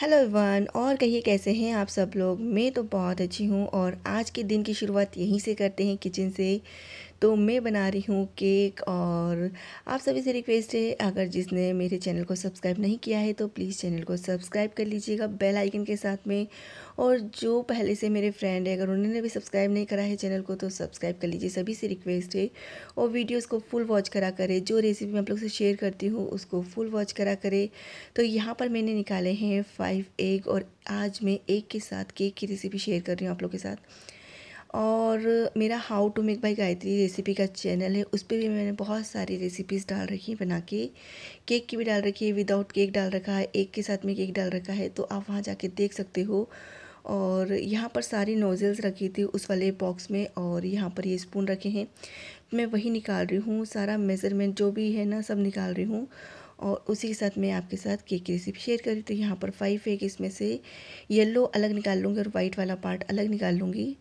hello one और कहिए कैसे हैं आप सब लोग मैं तो बहुत अच्छी हूँ और आज के दिन की शुरुआत यहीं से करते हैं किचन से तो मैं बना रही हूँ केक और और आप सभी से रिक्वेस्ट है अगर जिसने मेरे चैनल को सब्सक्राइब नहीं किया है तो प्लीज़ चैनल को सब्सक्राइब कर लीजिएगा बेल आइकन के साथ में और जो पहले से मेरे फ्रेंड है अगर उन्होंने भी सब्सक्राइब नहीं करा है चैनल को तो सब्सक्राइब कर लीजिए सभी से रिक्वेस्ट है और वीडियोज़ को फुल वॉच करा करें जो रेसिपी मैं आप लोग से शेयर करती हूँ उसको फुल वॉच करा करें तो यहाँ पर मैंने निकाले हैं फाइव एग और आज मैं एक के साथ केक की रेसिपी शेयर कर रही हूँ आप लोग के साथ और मेरा how to make by Gayatri recipe का चैनल है उस पर भी मैंने बहुत सारी रेसिपीज़ डाल रखी है बना के केक की भी डाल रखी है विदाउट केक डाल रखा है एक के साथ में केक डाल रखा है तो आप वहाँ जाके देख सकते हो और यहाँ पर सारी नोज़ल्स रखी थी उस वाले बॉक्स में और यहाँ पर ये स्पून रखे हैं मैं वही निकाल रही हूँ सारा मेज़रमेंट जो भी है ना सब निकाल रही हूँ और उसी के साथ मैं आपके साथ केक की रेसिपी शेयर करी तो यहाँ पर फाइव एग इसमें से येलो अलग निकाल लूँगी और वाइट वाला पार्ट अलग निकाल लूँगी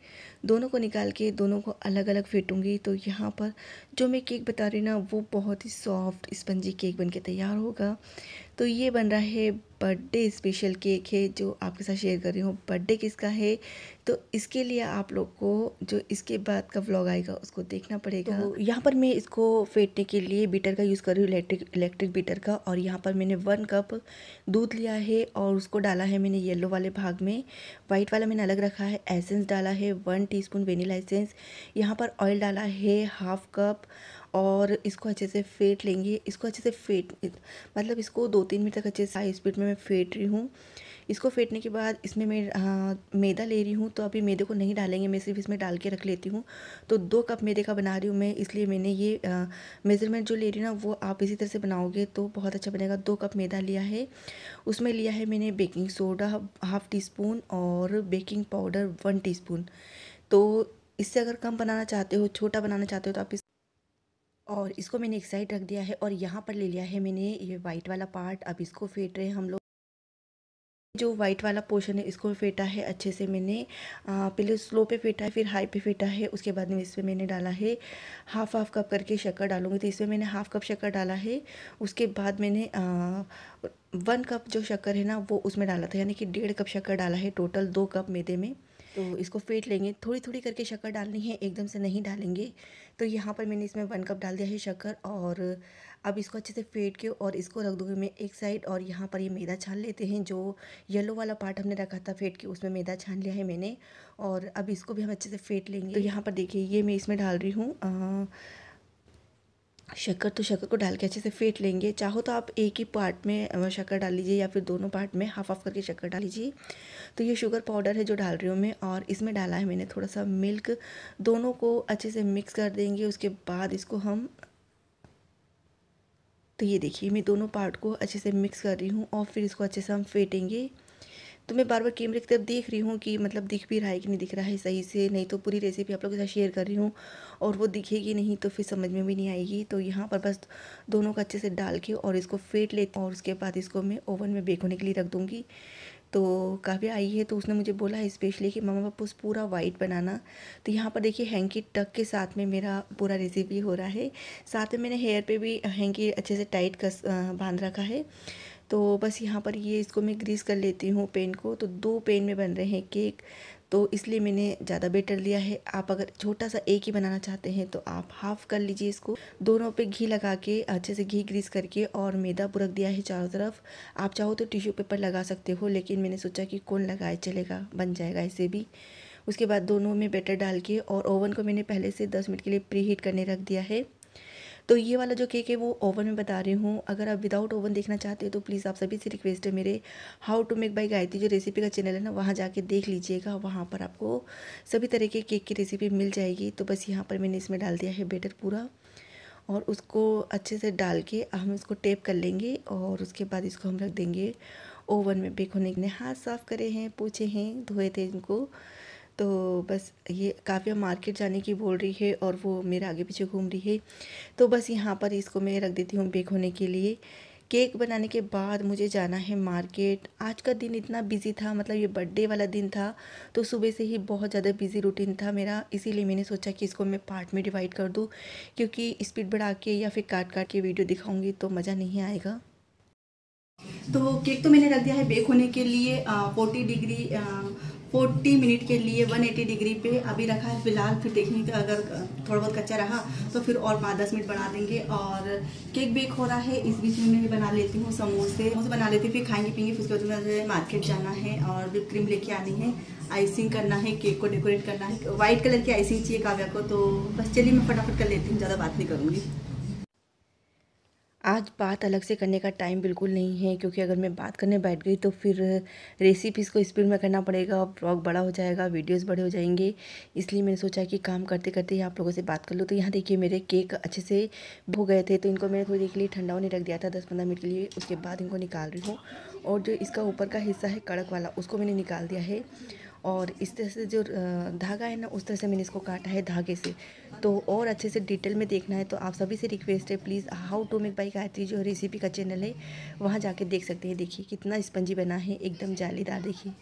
दोनों को निकाल के दोनों को अलग अलग फेटूंगी तो यहाँ पर जो मैं केक बता रही ना वो बहुत ही सॉफ्ट स्पंजी केक बन के तैयार होगा तो ये बन रहा है बर्थडे स्पेशल केक है जो आपके साथ शेयर कर रही हूँ बर्थडे किसका है तो इसके लिए आप लोग को जो इसके बाद का व्लॉग आएगा उसको देखना पड़ेगा तो यहाँ पर मैं इसको फेंटने के लिए बीटर का यूज़ कर रही हूँ इलेक्ट्रिक इलेक्ट्रिक बीटर का और यहाँ पर मैंने वन कप दूध लिया है और उसको डाला है मैंने येलो वाले भाग में वाइट वाला मैंने अलग रखा है एसेंस डाला है one teaspoon vanilla essence यहाँ पर ऑयल डाला है हाफ कप और इसको अच्छे से फेंट लेंगे इसको अच्छे से फेंट मतलब इसको दो तीन मिनट तक अच्छे से हाई स्पीड में में मैं फेंट रही हूँ इसको फेंटने के बाद इसमें मैं मैदा ले रही हूँ तो अभी मैदे को नहीं डालेंगे मैं सिर्फ इसमें डाल के रख लेती हूँ तो दो कप मैदे का बना रही हूँ मैं इसलिए मैंने ये मेज़रमेंट जो ले रही हूँ ना वो आप इसी तरह से बनाओगे तो बहुत अच्छा बनेगा दो कप मैदा लिया है उसमें लिया है मैंने baking soda half teaspoon और बेकिंग पाउडर वन टी तो इससे अगर कम बनाना चाहते हो छोटा बनाना चाहते हो तो आप इस और इसको मैंने एक साइड रख दिया है और यहाँ पर ले लिया है मैंने ये वाइट वाला पार्ट अब इसको फेंट रहे हैं हम लोग जो वाइट वाला पोर्शन है इसको फेंटा है अच्छे से मैंने पहले स्लो पे फेंटा है फिर हाई पे फेंटा है उसके बाद में इसमें मैंने डाला है हाफ हाफ कप करके शक्कर डालूंगी तो इसमें मैंने हाफ कप शक्कर डाला है उसके बाद मैंने वन कप जो शक्कर है ना वो उसमें डाला था यानी कि डेढ़ कप शक्कर डाला है टोटल दो कप मैदे में तो इसको फेंट लेंगे थोड़ी थोड़ी करके शक्कर डालनी है एकदम से नहीं डालेंगे तो यहाँ पर मैंने इसमें वन कप डाल दिया है शक्कर और अब इसको अच्छे से फेंट के और इसको रख दूँगी मैं एक साइड और यहाँ पर ये मैदा छान लेते हैं जो येलो वाला पार्ट हमने रखा था फेंट के उसमें मैदा छान लिया है मैंने और अब इसको भी हम अच्छे से फेंट लेंगे तो यहाँ पर देखिए ये मैं इसमें डाल रही हूँ शक्कर तो शक्कर को डाल के अच्छे से फेंट लेंगे चाहो तो आप एक ही पार्ट में शक्कर डाल लीजिए या फिर दोनों पार्ट में हाफ हाफ करके शक्कर डाल लीजिए तो ये शुगर पाउडर है जो डाल रही हूँ मैं और इसमें डाला है मैंने थोड़ा सा मिल्क दोनों को अच्छे से मिक्स कर देंगे उसके बाद इसको हम तो ये देखिए मैं दोनों पार्ट को अच्छे से मिक्स कर रही हूँ और फिर इसको अच्छे से हम फेंटेंगे तो मैं बार बार कैमरे की तरफ देख रही हूँ कि मतलब दिख भी रहा है कि नहीं दिख रहा है सही से नहीं तो पूरी रेसिपी आप लोगों के साथ शेयर कर रही हूँ और वो दिखेगी नहीं तो फिर समझ में भी नहीं आएगी तो यहाँ पर बस दोनों को अच्छे से डाल के और इसको फेंट लेती हूँ और उसके बाद इसको मैं ओवन में बेक होने के लिए रख दूँगी तो काव्या आई है तो उसने मुझे बोला है स्पेशली कि मम्मा उस पूरा वाइट बनाना तो यहाँ पर देखिए हैंकी टक के साथ में मेरा पूरा रेसिपी हो रहा है साथ में मैंने हेयर पे भी हैंकी अच्छे से टाइट कस बांध रखा है तो बस यहाँ पर ये इसको मैं ग्रीस कर लेती हूँ पेन को तो दो पेन में बन रहे हैं केक तो इसलिए मैंने ज़्यादा बेटर लिया है आप अगर छोटा सा एक ही बनाना चाहते हैं तो आप हाफ़ कर लीजिए इसको दोनों पे घी लगा के अच्छे से घी ग्रीस करके और मैदा बुरक दिया है चारों तरफ आप चाहो तो टिश्यू पेपर लगा सकते हो लेकिन मैंने सोचा कि कौन लगाए चलेगा बन जाएगा इसे भी उसके बाद दोनों में बैटर डाल के और ओवन को मैंने पहले से दस मिनट के लिए प्री हीट करने रख दिया है तो ये वाला जो केक है वो ओवन में बता रही हूँ अगर आप विदाउट ओवन देखना चाहते हो तो प्लीज़ आप सभी से रिक्वेस्ट है मेरे how to make by Gayatri जो रेसिपी का चैनल है ना वहाँ जाके देख लीजिएगा वहाँ पर आपको सभी तरह के केक की रेसिपी मिल जाएगी तो बस यहाँ पर मैंने इसमें डाल दिया है बेटर पूरा और उसको अच्छे से डाल के हम इसको टेप कर लेंगे और उसके बाद इसको हम रख देंगे ओवन में बेक होने के लिए हाथ साफ़ करे हैं पूछे हैं धोए थे इनको तो बस ये काव्या मार्केट जाने की बोल रही है और वो मेरे आगे पीछे घूम रही है तो बस यहाँ पर इसको मैं रख देती हूँ बेक होने के लिए केक बनाने के बाद मुझे जाना है मार्केट आज का दिन इतना बिजी था मतलब ये बर्थडे वाला दिन था तो सुबह से ही बहुत ज़्यादा बिजी रूटीन था मेरा इसीलिए मैंने सोचा कि इसको मैं पार्ट में डिवाइड कर दूँ क्योंकि स्पीड बढ़ा के या फिर काट काट के वीडियो दिखाऊँगी तो मज़ा नहीं आएगा तो केक तो मैंने रख दिया है बेक होने के लिए फोर्टी डिग्री आ, फोर्टी मिनट के लिए वन एटी डिग्री पे अभी रखा है फिलहाल फिर देखेंगे अगर थोड़ा बहुत कच्चा रहा तो फिर और पाँच दस मिनट बना देंगे और केक बेक हो रहा है इस बीच में मैं बना लेती हूँ समोसे समोसे बना लेती फिर खाएंगे पियेंगे फिर उसके बाद मार्केट जाना है और विप क्रीम लेके आनी है आइसिंग करना है केक को डेकोरेट करना है वाइट कलर की आइसिंग चाहिए काव्या को तो बस चलिए मैं फटाफट कर लेती हूँ ज़्यादा बात नहीं करूँगी आज बात अलग से करने का टाइम बिल्कुल नहीं है क्योंकि अगर मैं बात करने बैठ गई तो फिर रेसिपीज़ को स्पीड में करना पड़ेगा ब्लॉग बड़ा हो जाएगा वीडियोस बड़े हो जाएंगे इसलिए मैंने सोचा कि काम करते करते ही आप लोगों से बात कर लूँ तो यहाँ देखिए मेरे केक अच्छे से भो गए थे तो इनको मैंने थोड़ी देर के लिए ठंडा होने रख दिया था दस पंद्रह मिनट के लिए उसके बाद इनको निकाल रही हूँ और जो इसका ऊपर का हिस्सा है कड़क वाला उसको मैंने निकाल दिया है और इस तरह से जो धागा है ना उस तरह से मैंने इसको काटा है धागे से तो और अच्छे से डिटेल में देखना है तो आप सभी से रिक्वेस्ट है please how to make by Gayatri जो रेसिपी का चैनल है वहाँ जाके देख सकते हैं देखिए कितना स्पंजी बना है एकदम जालीदार देखिए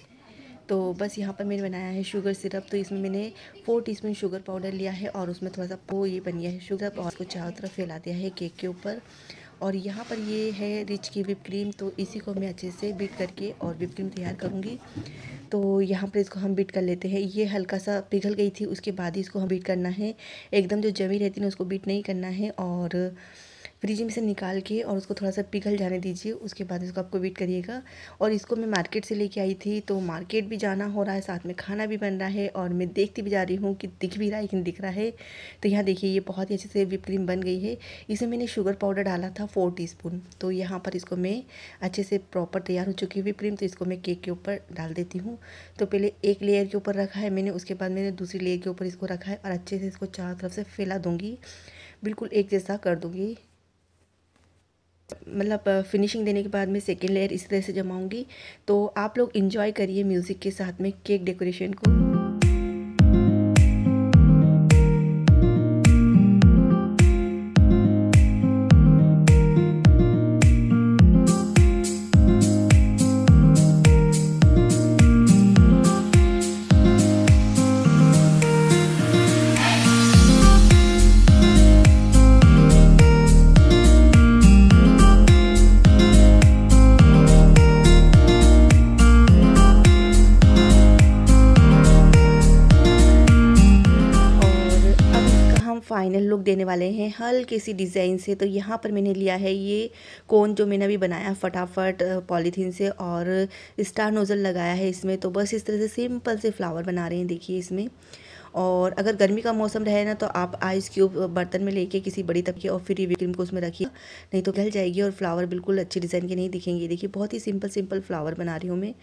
तो बस यहाँ पर मैंने बनाया है शुगर सिरप तो इसमें मैंने फोर टीस्पून शुगर पाउडर लिया है और उसमें थोड़ा सा पो ये बन गया है शुगर और उसको चारों तरफ फैला दिया है केक के ऊपर और यहाँ पर ये है रिच की विप क्रीम तो इसी को मैं अच्छे से बीट करके और विप क्रीम तैयार करूँगी तो यहाँ पर इसको हम बीट कर लेते हैं ये हल्का सा पिघल गई थी उसके बाद ही इसको हम बीट करना है एकदम जो जमी रहती है उसको बीट नहीं करना है और फ्रिज में से निकाल के और उसको थोड़ा सा पिघल जाने दीजिए उसके बाद इसको आपको वेट करिएगा और इसको मैं मार्केट से लेके आई थी तो मार्केट भी जाना हो रहा है साथ में खाना भी बन रहा है और मैं देखती भी जा रही हूँ कि दिख भी रहा है कि नहीं दिख रहा है तो यहाँ देखिए ये बहुत ही अच्छे से विप क्रीम बन गई है इसमें मैंने शुगर पाउडर डाला था फोर टी तो यहाँ पर इसको मैं अच्छे से प्रॉपर तैयार हो चुकी है विप क्रीम तो इसको मैं केक के ऊपर डाल देती हूँ तो पहले एक लेयर के ऊपर रखा है मैंने उसके बाद मैंने दूसरी लेयर के ऊपर इसको रखा है और अच्छे से इसको चारों तरफ से फैला दूँगी बिल्कुल एक जैसा कर दूँगी मतलब फिनिशिंग देने के बाद मैं सेकेंड लेयर इस तरह से जमाऊँगी तो आप लोग इन्जॉय करिए म्यूज़िक के साथ में केक डेकोरेशन को देने वाले हैं हल्के सी डिज़ाइन से तो यहाँ पर मैंने लिया है ये कोन जो मैंने अभी बनाया फटाफट पॉलीथीन से और स्टार नोज़ल लगाया है इसमें तो बस इस तरह से सिंपल से फ्लावर बना रहे हैं देखिए इसमें और अगर गर्मी का मौसम रहे ना तो आप आइस क्यूब बर्तन में लेके किसी बड़ी तबके और फिर ये क्रीम को उसमें रखिए नहीं तो गल जाएगी और फ्लावर बिल्कुल अच्छे डिज़ाइन के नहीं दिखेंगे देखिए बहुत ही सिंपल सिंपल फ्लावर बना रही हूँ मैं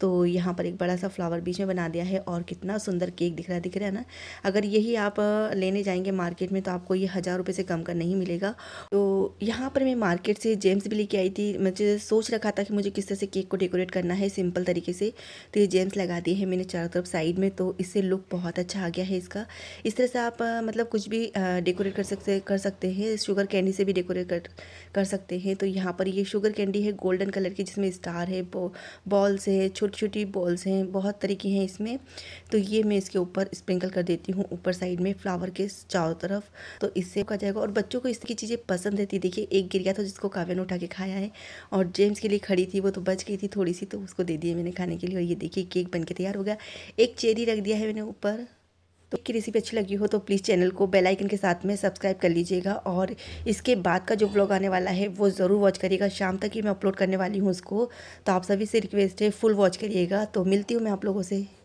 तो यहाँ पर एक बड़ा सा फ्लावर बीच में बना दिया है और कितना सुंदर केक दिख रहा है दिख रहा है ना अगर यही आप लेने जाएंगे मार्केट में तो आपको ये हज़ार रुपये से कम का नहीं मिलेगा तो यहाँ पर मैं मार्केट से जेम्स भी लेके आई थी मुझे सोच रखा था कि मुझे किस तरह से केक को डेकोरेट करना है सिंपल तरीके से तो ये जेम्स लगा दिए हैं मैंने चारों तरफ साइड में तो इससे लुक बहुत अच्छा आ गया है इसका इस तरह से आप मतलब कुछ भी डेकोरेट कर सकते कर सकते हैं शुगर कैंडी से भी डेकोरेट कर कर सकते हैं तो यहाँ पर ये शुगर कैंडी है गोल्डन कलर की जिसमें स्टार है बॉल्स है छोटे छोटी छोटी बॉल्स हैं बहुत तरीके हैं इसमें तो ये मैं इसके ऊपर स्प्रिंकल कर देती हूँ ऊपर साइड में फ्लावर के चारों तरफ तो इससे कहा जाएगा और बच्चों को इसकी चीज़ें पसंद रहती देखिए एक गिर गया था जिसको काव्य ने उठा के खाया है और जेम्स के लिए खड़ी थी वो तो बच गई थी थोड़ी सी तो उसको दे दिए मैंने खाने के लिए और ये देखिए केक बन तैयार हो गया एक चेरी रख दिया है मैंने ऊपर तो की रेसिपी अच्छी लगी हो तो प्लीज़ चैनल को बेल आइकन के साथ में सब्सक्राइब कर लीजिएगा और इसके बाद का जो ब्लॉग आने वाला है वो ज़रूर वॉच करिएगा शाम तक ही मैं अपलोड करने वाली हूँ उसको तो आप सभी से रिक्वेस्ट है फुल वॉच करिएगा तो मिलती हूँ मैं आप लोगों से